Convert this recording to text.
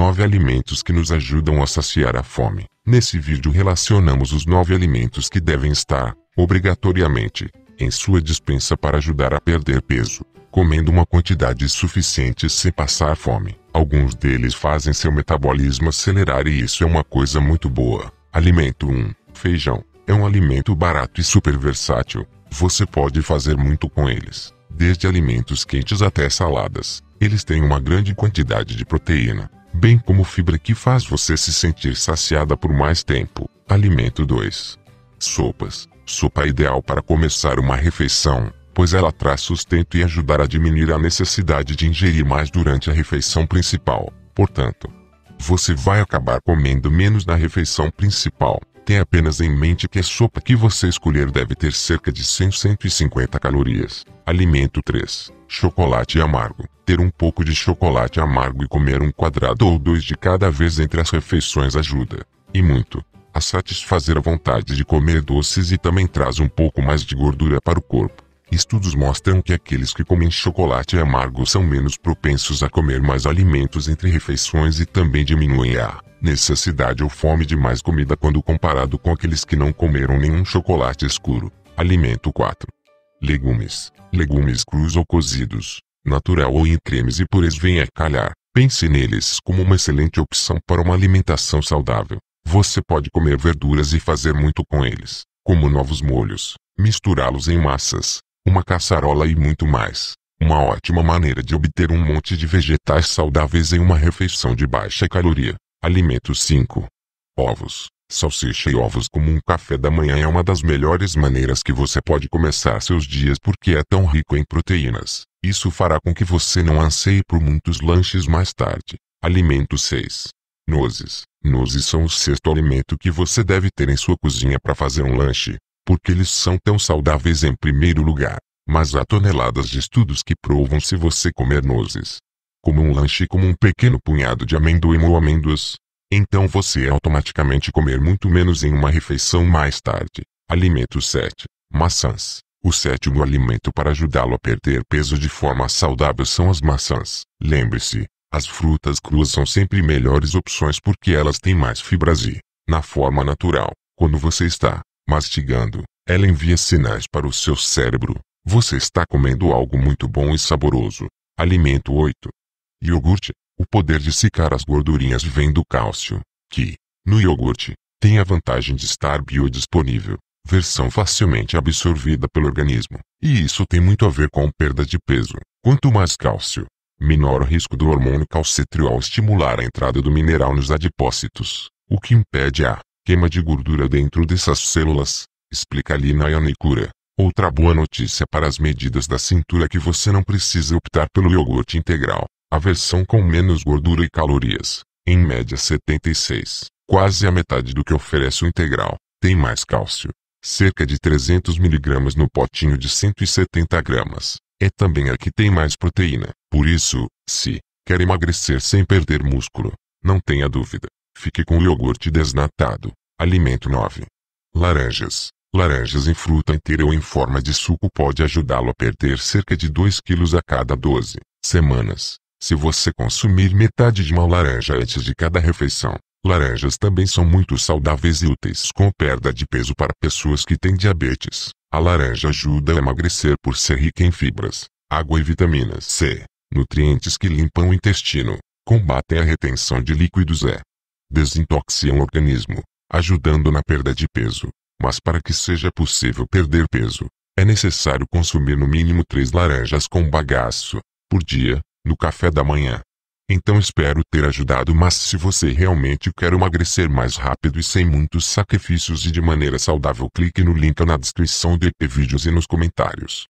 nove alimentos que nos ajudam a saciar a fome. Nesse vídeo relacionamos os nove alimentos que devem estar, obrigatoriamente, em sua dispensa para ajudar a perder peso, comendo uma quantidade suficiente sem passar fome. Alguns deles fazem seu metabolismo acelerar e isso é uma coisa muito boa. Alimento 1. Feijão. É um alimento barato e super versátil. Você pode fazer muito com eles, desde alimentos quentes até saladas. Eles têm uma grande quantidade de proteína, bem como fibra que faz você se sentir saciada por mais tempo. Alimento 2. Sopas. Sopa ideal para começar uma refeição, pois ela traz sustento e ajudará a diminuir a necessidade de ingerir mais durante a refeição principal. Portanto, você vai acabar comendo menos na refeição principal. Tenha apenas em mente que a sopa que você escolher deve ter cerca de 100 150 calorias. Alimento 3. Chocolate amargo. Ter um pouco de chocolate amargo e comer um quadrado ou dois de cada vez entre as refeições ajuda. E muito. A satisfazer a vontade de comer doces e também traz um pouco mais de gordura para o corpo. Estudos mostram que aqueles que comem chocolate amargo são menos propensos a comer mais alimentos entre refeições e também diminuem a necessidade ou fome de mais comida quando comparado com aqueles que não comeram nenhum chocolate escuro. Alimento 4. Legumes. Legumes crus ou cozidos, natural ou em cremes e purês vêm a calhar. Pense neles como uma excelente opção para uma alimentação saudável. Você pode comer verduras e fazer muito com eles, como novos molhos, misturá-los em massas, uma caçarola e muito mais. Uma ótima maneira de obter um monte de vegetais saudáveis em uma refeição de baixa caloria. Alimento 5. Ovos. Salsicha e ovos como um café da manhã é uma das melhores maneiras que você pode começar seus dias porque é tão rico em proteínas. Isso fará com que você não anseie por muitos lanches mais tarde. Alimento 6. Nozes. Nozes são o sexto alimento que você deve ter em sua cozinha para fazer um lanche, porque eles são tão saudáveis em primeiro lugar. Mas há toneladas de estudos que provam se você comer nozes, como um lanche como um pequeno punhado de amendoim ou amêndoas. Então você automaticamente comer muito menos em uma refeição mais tarde. Alimento 7. Maçãs. O sétimo alimento para ajudá-lo a perder peso de forma saudável são as maçãs. Lembre-se, as frutas cruas são sempre melhores opções porque elas têm mais fibras e, na forma natural, quando você está mastigando, ela envia sinais para o seu cérebro. Você está comendo algo muito bom e saboroso. Alimento 8. Iogurte. O poder de secar as gordurinhas vem do cálcio, que, no iogurte, tem a vantagem de estar biodisponível, versão facilmente absorvida pelo organismo. E isso tem muito a ver com perda de peso. Quanto mais cálcio, menor o risco do hormônio calcitriol estimular a entrada do mineral nos adipócitos, o que impede a queima de gordura dentro dessas células, explica Lina Yanikura. Outra boa notícia para as medidas da cintura é que você não precisa optar pelo iogurte integral. A versão com menos gordura e calorias, em média 76, quase a metade do que oferece o integral, tem mais cálcio, cerca de 300 mg no potinho de 170 gramas. É também a que tem mais proteína. Por isso, se quer emagrecer sem perder músculo, não tenha dúvida. Fique com o iogurte desnatado. Alimento 9. Laranjas. Laranjas em fruta inteira ou em forma de suco pode ajudá-lo a perder cerca de 2 kg a cada 12 semanas. Se você consumir metade de uma laranja antes de cada refeição, laranjas também são muito saudáveis e úteis com perda de peso para pessoas que têm diabetes. A laranja ajuda a emagrecer por ser rica em fibras, água e vitamina C, nutrientes que limpam o intestino, combatem a retenção de líquidos e desintoxiam o organismo, ajudando na perda de peso. Mas para que seja possível perder peso, é necessário consumir no mínimo três laranjas com bagaço por dia no café da manhã. Então espero ter ajudado, mas se você realmente quer emagrecer mais rápido e sem muitos sacrifícios e de maneira saudável, clique no link na descrição deste vídeo e nos comentários.